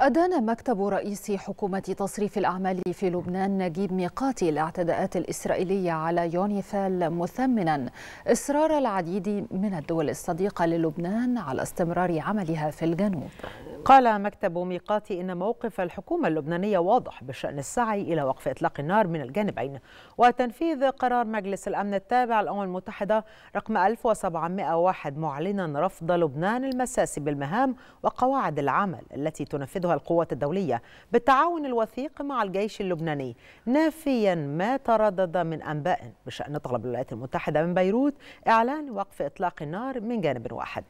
أدان مكتب رئيس حكومة تصريف الأعمال في لبنان نجيب ميقاتي الاعتداءات الإسرائيلية على يونيفال مثمنا إصرار العديد من الدول الصديقة للبنان على استمرار عملها في الجنوب قال مكتب ميقاتي إن موقف الحكومة اللبنانية واضح بشأن السعي إلى وقف إطلاق النار من الجانبين وتنفيذ قرار مجلس الأمن التابع للأمم المتحدة رقم 1701 معلنا رفض لبنان المساس بالمهام وقواعد العمل التي تنفذها تشهدها القوات الدولية بالتعاون الوثيق مع الجيش اللبناني نافيا ما تردد من أنباء بشأن طلب الولايات المتحدة من بيروت إعلان وقف إطلاق النار من جانب واحد